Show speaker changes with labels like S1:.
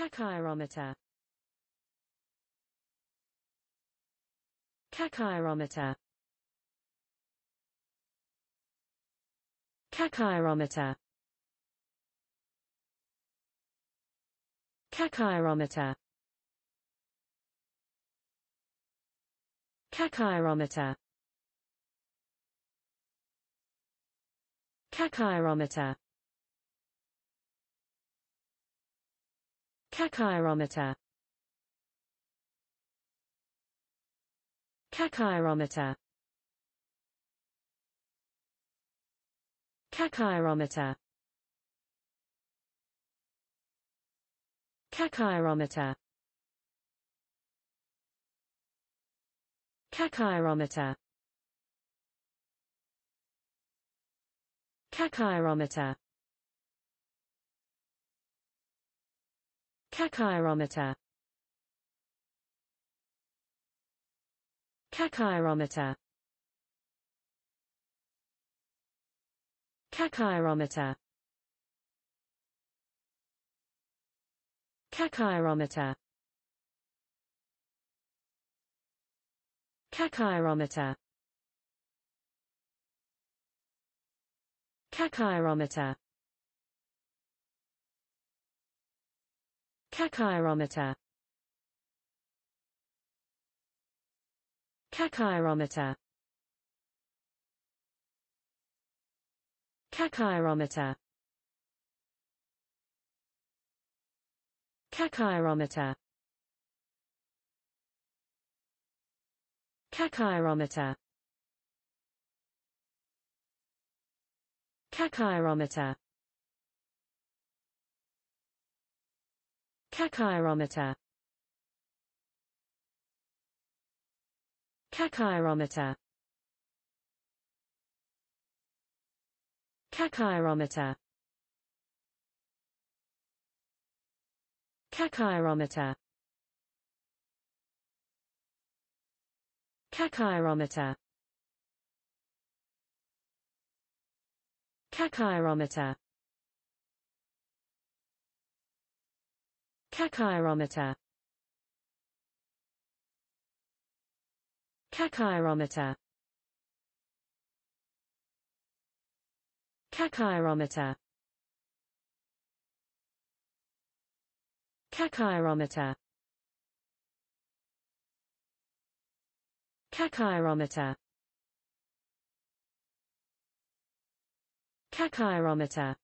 S1: Cachyrometer Cachyrometer Cachyrometer Cachyrometer Cachyrometer Cachyrometer Cachyrometer Cachyrometer Cachyrometer Cachyrometer Cachyrometer Cachyrometer Cachyrometer Cachyrometer Cachyrometer Cachyrometer Cachyrometer Cachyrometer Cachyrometer Cachyrometer Cachyrometer Cachyrometer Cachyrometer Cachyrometer Cachyrometer Cachyrometer Cachyrometer Cachyrometer Cachyrometer Cachyrometer Cachyrometer Cachyrometer Cachyrometer Cachyrometer Cachyrometer Cachyrometer